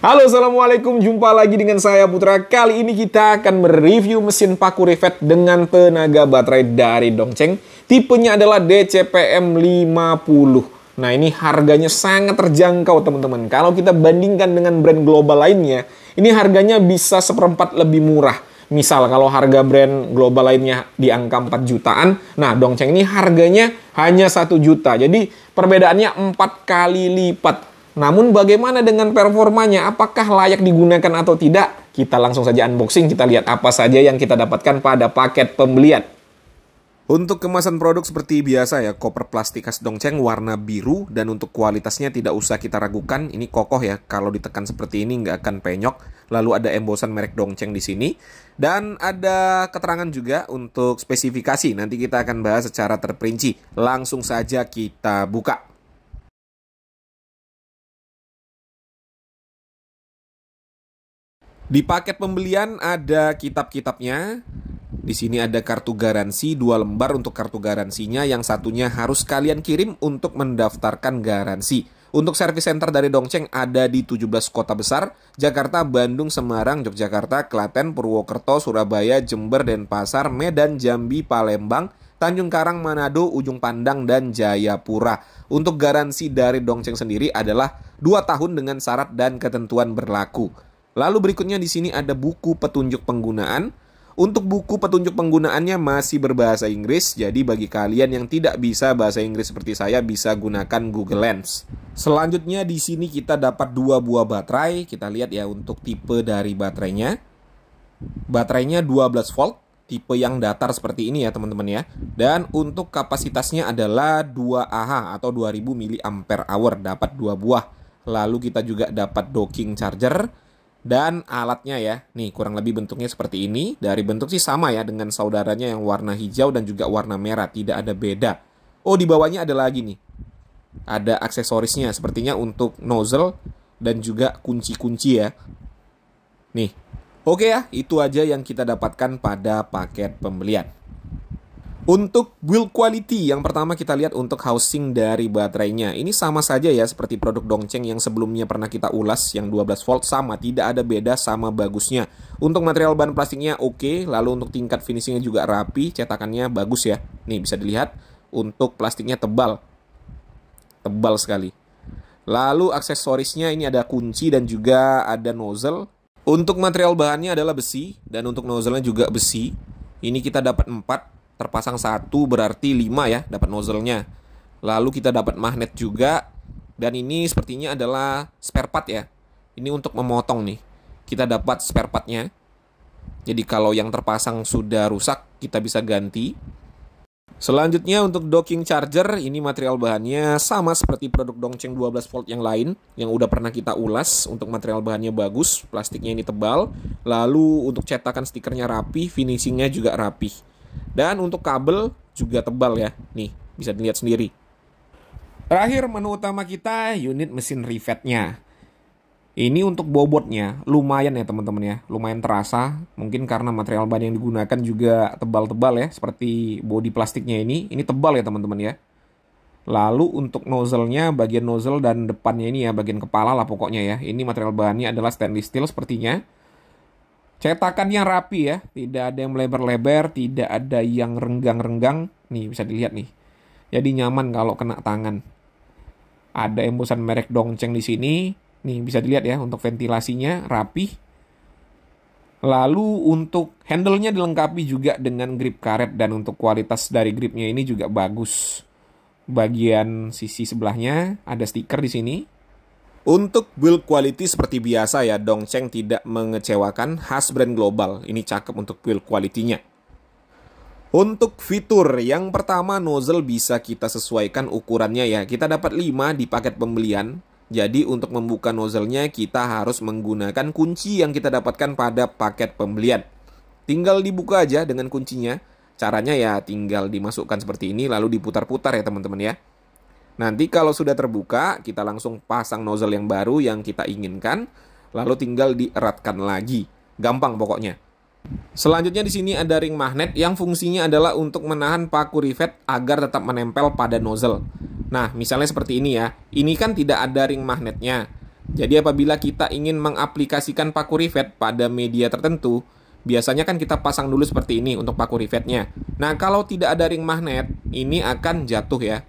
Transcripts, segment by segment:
Halo, Assalamualaikum. Jumpa lagi dengan saya Putra. Kali ini kita akan mereview mesin paku rivet dengan tenaga baterai dari Dongcheng. Tipenya adalah DCPM 50. Nah, ini harganya sangat terjangkau, teman-teman. Kalau kita bandingkan dengan brand global lainnya, ini harganya bisa seperempat lebih murah. Misal kalau harga brand global lainnya di angka 4 jutaan, nah Dongcheng ini harganya hanya satu juta. Jadi perbedaannya empat kali lipat namun bagaimana dengan performanya? Apakah layak digunakan atau tidak? Kita langsung saja unboxing, kita lihat apa saja yang kita dapatkan pada paket pembelian. Untuk kemasan produk seperti biasa ya, koper plastik khas Dongcheng warna biru dan untuk kualitasnya tidak usah kita ragukan, ini kokoh ya, kalau ditekan seperti ini nggak akan penyok. Lalu ada embosan merek Dongcheng di sini dan ada keterangan juga untuk spesifikasi, nanti kita akan bahas secara terperinci. Langsung saja kita buka. Di paket pembelian ada kitab-kitabnya. Di sini ada kartu garansi dua lembar untuk kartu garansinya yang satunya harus kalian kirim untuk mendaftarkan garansi. Untuk service center dari Dongcheng ada di 17 kota besar, Jakarta, Bandung, Semarang, Yogyakarta, Klaten, Purwokerto, Surabaya, Jember, Denpasar, Medan, Jambi, Palembang, Tanjung Karang, Manado, Ujung Pandang, dan Jayapura. Untuk garansi dari Dongceng sendiri adalah 2 tahun dengan syarat dan ketentuan berlaku. Lalu berikutnya di sini ada buku petunjuk penggunaan. Untuk buku petunjuk penggunaannya masih berbahasa Inggris, jadi bagi kalian yang tidak bisa bahasa Inggris seperti saya bisa gunakan Google Lens. Selanjutnya di sini kita dapat dua buah baterai, kita lihat ya untuk tipe dari baterainya. Baterainya 12 volt, tipe yang datar seperti ini ya teman-teman ya. Dan untuk kapasitasnya adalah 2 Ah atau 2000 mAh, dapat dua buah. Lalu kita juga dapat docking charger dan alatnya ya. Nih, kurang lebih bentuknya seperti ini. Dari bentuk sih sama ya dengan saudaranya yang warna hijau dan juga warna merah, tidak ada beda. Oh, di bawahnya ada lagi nih. Ada aksesorisnya sepertinya untuk nozzle dan juga kunci-kunci ya. Nih. Oke ya, itu aja yang kita dapatkan pada paket pembelian. Untuk build quality yang pertama kita lihat untuk housing dari baterainya. Ini sama saja ya seperti produk dongceng yang sebelumnya pernah kita ulas yang 12 volt sama, tidak ada beda sama bagusnya. Untuk material ban plastiknya oke, okay, lalu untuk tingkat finishingnya juga rapi, cetakannya bagus ya. Nih bisa dilihat untuk plastiknya tebal. Tebal sekali. Lalu aksesorisnya ini ada kunci dan juga ada nozzle. Untuk material bahannya adalah besi dan untuk nozzle-nya juga besi. Ini kita dapat 4 terpasang satu berarti 5 ya dapat nozzle-nya. Lalu kita dapat magnet juga dan ini sepertinya adalah spare part ya. Ini untuk memotong nih. Kita dapat spare part-nya. Jadi kalau yang terpasang sudah rusak kita bisa ganti. Selanjutnya untuk docking charger, ini material bahannya sama seperti produk dongceng 12 volt yang lain yang udah pernah kita ulas. Untuk material bahannya bagus, plastiknya ini tebal, lalu untuk cetakan stikernya rapi, finishingnya juga rapi. Dan untuk kabel juga tebal ya. Nih, bisa dilihat sendiri. Terakhir menu utama kita unit mesin rivetnya. Ini untuk bobotnya lumayan ya teman-teman ya, lumayan terasa. Mungkin karena material ban yang digunakan juga tebal-tebal ya, seperti bodi plastiknya ini, ini tebal ya teman-teman ya. Lalu untuk nozzle-nya, bagian nozzle dan depannya ini ya, bagian kepala lah pokoknya ya. Ini material bahannya adalah stainless steel sepertinya. Cetakannya rapi ya, tidak ada yang melebar-lebar, tidak ada yang renggang-renggang. Nih bisa dilihat nih. Jadi nyaman kalau kena tangan. Ada embusan merek dongeng di sini. Nih bisa dilihat ya untuk ventilasinya rapi. Lalu untuk handle-nya dilengkapi juga dengan grip karet dan untuk kualitas dari gripnya ini juga bagus. Bagian sisi sebelahnya ada stiker di sini untuk build quality seperti biasa ya, Dongcheng tidak mengecewakan khas brand global. Ini cakep untuk build quality-nya. Untuk fitur, yang pertama nozzle bisa kita sesuaikan ukurannya ya. Kita dapat 5 di paket pembelian. Jadi untuk membuka nozzle-nya kita harus menggunakan kunci yang kita dapatkan pada paket pembelian. Tinggal dibuka aja dengan kuncinya. Caranya ya tinggal dimasukkan seperti ini lalu diputar-putar ya teman-teman ya. Nanti kalau sudah terbuka, kita langsung pasang nozzle yang baru yang kita inginkan, lalu tinggal dieratkan lagi. Gampang pokoknya. Selanjutnya di sini ada ring magnet yang fungsinya adalah untuk menahan paku rivet agar tetap menempel pada nozzle. Nah, misalnya seperti ini ya. Ini kan tidak ada ring magnetnya. Jadi apabila kita ingin mengaplikasikan paku rivet pada media tertentu, biasanya kan kita pasang dulu seperti ini untuk paku rivetnya. Nah, kalau tidak ada ring magnet, ini akan jatuh ya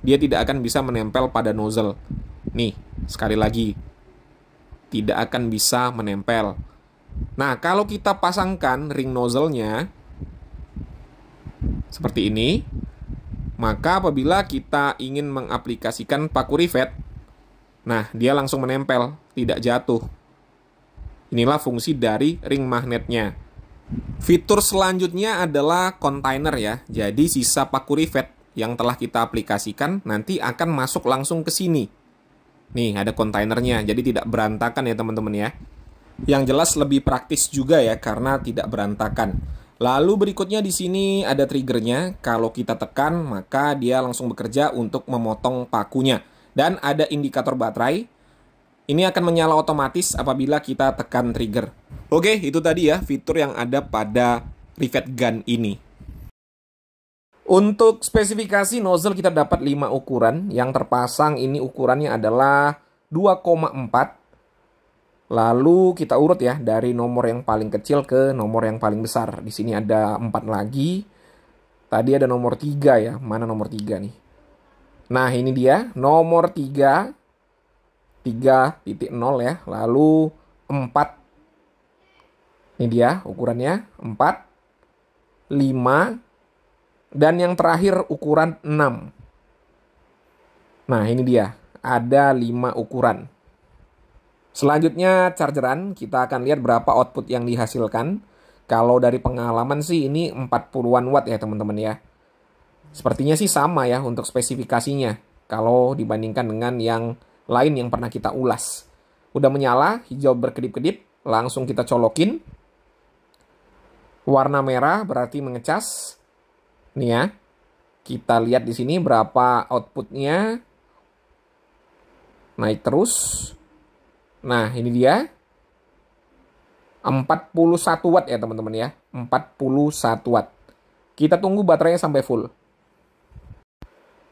dia tidak akan bisa menempel pada nozzle. Nih, sekali lagi, tidak akan bisa menempel. Nah, kalau kita pasangkan ring nozzle-nya seperti ini, maka apabila kita ingin mengaplikasikan paku rivet, nah, dia langsung menempel, tidak jatuh. Inilah fungsi dari ring magnetnya. Fitur selanjutnya adalah kontainer ya. Jadi sisa paku rivet yang telah kita aplikasikan nanti akan masuk langsung ke sini. Nih, ada kontainernya, jadi tidak berantakan ya teman-teman ya. Yang jelas lebih praktis juga ya karena tidak berantakan. Lalu berikutnya di sini ada triggernya. Kalau kita tekan, maka dia langsung bekerja untuk memotong pakunya. Dan ada indikator baterai. Ini akan menyala otomatis apabila kita tekan trigger. Oke, itu tadi ya fitur yang ada pada rivet gun ini. Untuk spesifikasi nozzle kita dapat 5 ukuran. Yang terpasang ini ukurannya adalah 2,4. Lalu kita urut ya dari nomor yang paling kecil ke nomor yang paling besar. Di sini ada 4 lagi. Tadi ada nomor 3 ya. Mana nomor 3 nih? Nah, ini dia nomor 3 3.0 ya. Lalu 4 ini dia ukurannya 4 5 dan yang terakhir ukuran 6. Nah, ini dia. Ada 5 ukuran. Selanjutnya chargeran, kita akan lihat berapa output yang dihasilkan. Kalau dari pengalaman sih ini 40-an watt ya teman-teman ya. Sepertinya sih sama ya untuk spesifikasinya. Kalau dibandingkan dengan yang lain yang pernah kita ulas. Udah menyala, hijau berkedip-kedip, langsung kita colokin. Warna merah berarti mengecas, Nih ya. Kita lihat di sini berapa outputnya. Naik terus. Nah, ini dia. 41 watt ya teman-teman ya. 41 watt. Kita tunggu baterainya sampai full.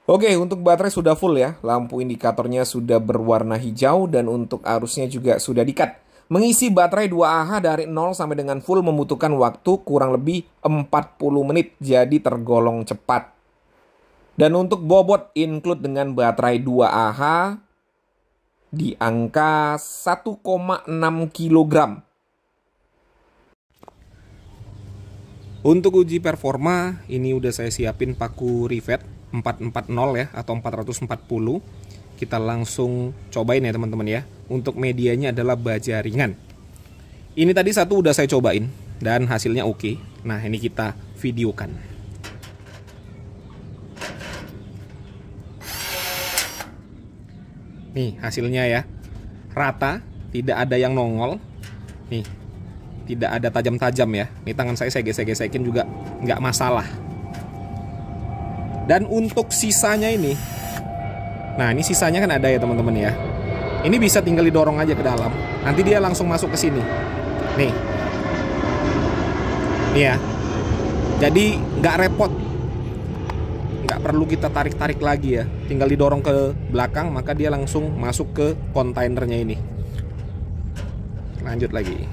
Oke, untuk baterai sudah full ya. Lampu indikatornya sudah berwarna hijau dan untuk arusnya juga sudah di-cut. Mengisi baterai 2Ah dari 0 sampai dengan full membutuhkan waktu kurang lebih 40 menit, jadi tergolong cepat. Dan untuk bobot include dengan baterai 2Ah di angka 1,6 kg. Untuk uji performa, ini udah saya siapin paku rivet 440 ya atau 440 kita langsung cobain ya teman-teman ya. Untuk medianya adalah baja ringan. Ini tadi satu udah saya cobain dan hasilnya oke. Okay. Nah, ini kita videokan. Nih hasilnya ya Rata Tidak ada yang nongol Nih Tidak ada tajam-tajam ya ini tangan saya saya gesek-gesekin juga nggak masalah Dan untuk sisanya ini Nah ini sisanya kan ada ya teman-teman ya Ini bisa tinggal didorong aja ke dalam Nanti dia langsung masuk ke sini Nih Nih ya Jadi nggak repot Nggak perlu kita tarik-tarik lagi ya Tinggal didorong ke belakang Maka dia langsung masuk ke kontainernya ini Lanjut lagi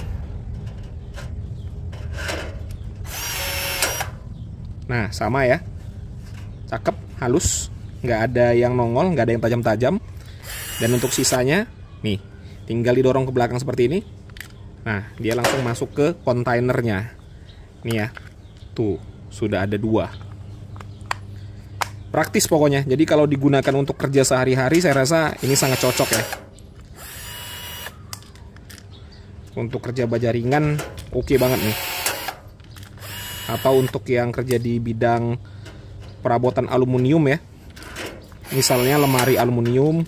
Nah sama ya Cakep, halus nggak ada yang nongol nggak ada yang tajam-tajam dan untuk sisanya nih tinggal didorong ke belakang seperti ini nah dia langsung masuk ke kontainernya nih ya tuh sudah ada dua praktis pokoknya jadi kalau digunakan untuk kerja sehari-hari saya rasa ini sangat cocok ya untuk kerja baja ringan oke okay banget nih atau untuk yang kerja di bidang perabotan aluminium ya misalnya lemari aluminium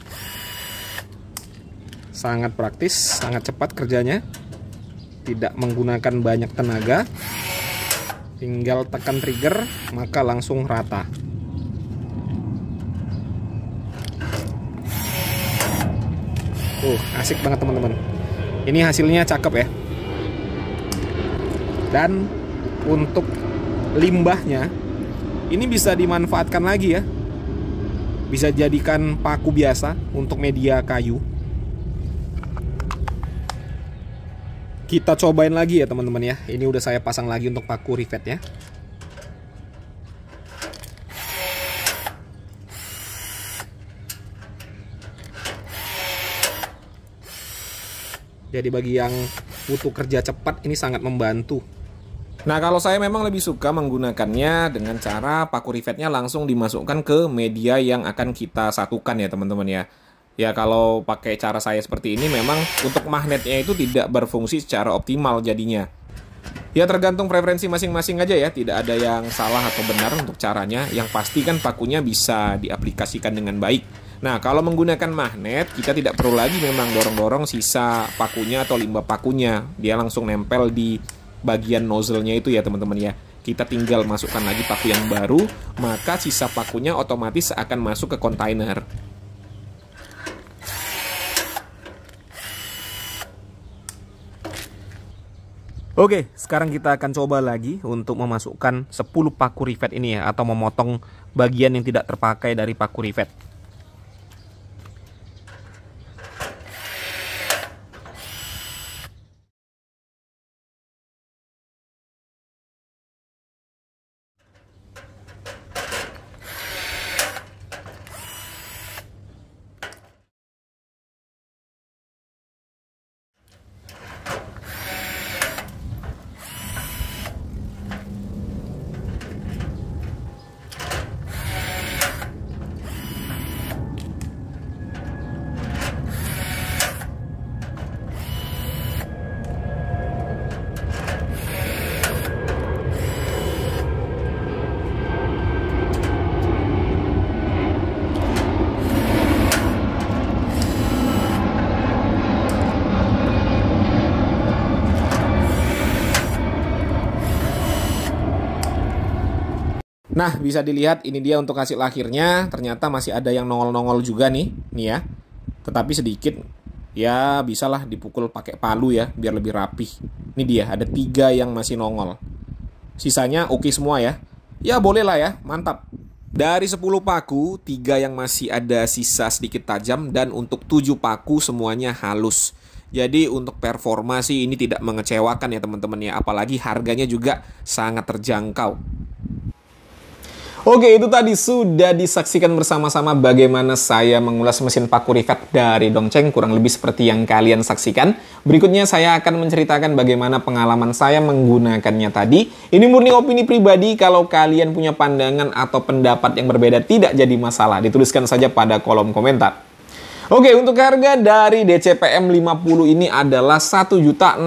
sangat praktis sangat cepat kerjanya tidak menggunakan banyak tenaga tinggal tekan trigger maka langsung rata tuh asik banget teman-teman ini hasilnya cakep ya dan untuk limbahnya ini bisa dimanfaatkan lagi ya bisa jadikan paku biasa untuk media kayu. Kita cobain lagi ya teman-teman ya. Ini udah saya pasang lagi untuk paku rivetnya Jadi bagi yang butuh kerja cepat ini sangat membantu Nah kalau saya memang lebih suka menggunakannya dengan cara paku rivetnya langsung dimasukkan ke media yang akan kita satukan ya teman-teman ya. Ya kalau pakai cara saya seperti ini memang untuk magnetnya itu tidak berfungsi secara optimal jadinya. Ya tergantung preferensi masing-masing aja ya, tidak ada yang salah atau benar untuk caranya. Yang pasti kan pakunya bisa diaplikasikan dengan baik. Nah, kalau menggunakan magnet, kita tidak perlu lagi memang dorong-dorong sisa pakunya atau limbah pakunya. Dia langsung nempel di bagian nozzle-nya itu ya teman-teman ya kita tinggal masukkan lagi paku yang baru maka sisa pakunya otomatis akan masuk ke kontainer Oke, sekarang kita akan coba lagi untuk memasukkan 10 paku rivet ini ya atau memotong bagian yang tidak terpakai dari paku rivet. Nah, bisa dilihat ini dia untuk hasil akhirnya. Ternyata masih ada yang nongol-nongol juga nih, nih ya. Tetapi sedikit ya bisalah dipukul pakai palu ya biar lebih rapih. Ini dia ada tiga yang masih nongol. Sisanya oke okay semua ya. Ya boleh lah ya, mantap. Dari 10 paku, tiga yang masih ada sisa sedikit tajam dan untuk 7 paku semuanya halus. Jadi untuk performa sih ini tidak mengecewakan ya teman-teman ya, apalagi harganya juga sangat terjangkau. Oke, itu tadi sudah disaksikan bersama-sama bagaimana saya mengulas mesin paku rivet dari Dongcheng, kurang lebih seperti yang kalian saksikan. Berikutnya saya akan menceritakan bagaimana pengalaman saya menggunakannya tadi. Ini murni opini pribadi, kalau kalian punya pandangan atau pendapat yang berbeda tidak jadi masalah, dituliskan saja pada kolom komentar. Oke, untuk harga dari DCPM 50 ini adalah 1.690.000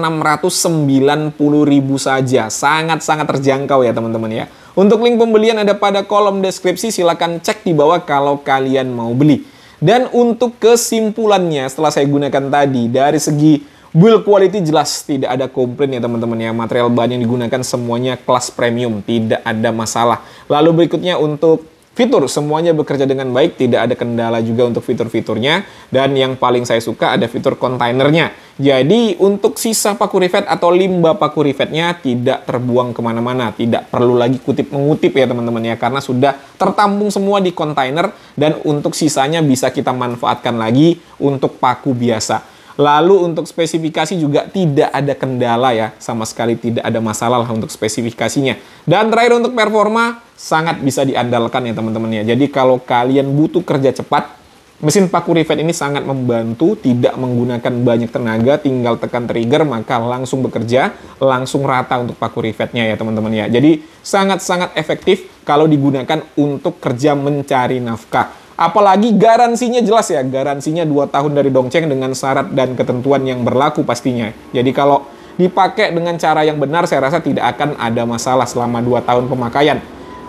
saja. Sangat-sangat terjangkau ya teman-teman ya. Untuk link pembelian ada pada kolom deskripsi, silahkan cek di bawah kalau kalian mau beli. Dan untuk kesimpulannya setelah saya gunakan tadi, dari segi build quality jelas tidak ada komplain ya teman-teman ya. Material bahan yang digunakan semuanya kelas premium, tidak ada masalah. Lalu berikutnya untuk fitur semuanya bekerja dengan baik, tidak ada kendala juga untuk fitur-fiturnya dan yang paling saya suka ada fitur kontainernya. Jadi untuk sisa paku rivet atau limbah paku rivetnya tidak terbuang kemana-mana, tidak perlu lagi kutip mengutip ya teman-teman ya karena sudah tertampung semua di kontainer dan untuk sisanya bisa kita manfaatkan lagi untuk paku biasa. Lalu untuk spesifikasi juga tidak ada kendala ya, sama sekali tidak ada masalah lah untuk spesifikasinya. Dan terakhir untuk performa, sangat bisa diandalkan ya teman-teman ya. Jadi kalau kalian butuh kerja cepat, mesin paku rivet ini sangat membantu, tidak menggunakan banyak tenaga, tinggal tekan trigger maka langsung bekerja, langsung rata untuk paku rivetnya ya teman-teman ya. Jadi sangat-sangat efektif kalau digunakan untuk kerja mencari nafkah. Apalagi garansinya jelas ya, garansinya 2 tahun dari dongceng dengan syarat dan ketentuan yang berlaku pastinya. Jadi kalau dipakai dengan cara yang benar, saya rasa tidak akan ada masalah selama 2 tahun pemakaian.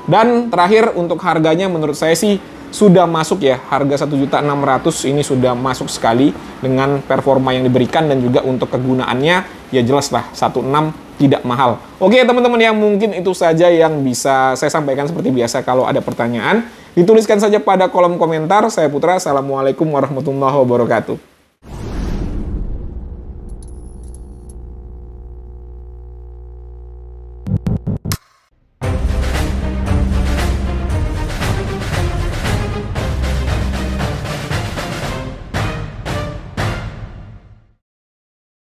Dan terakhir untuk harganya menurut saya sih sudah masuk ya harga juta 1.600 ini sudah masuk sekali dengan performa yang diberikan dan juga untuk kegunaannya ya jelas lah 16 tidak mahal. Oke teman-teman yang mungkin itu saja yang bisa saya sampaikan seperti biasa kalau ada pertanyaan. Dituliskan saja pada kolom komentar. Saya Putra, Assalamualaikum warahmatullahi wabarakatuh.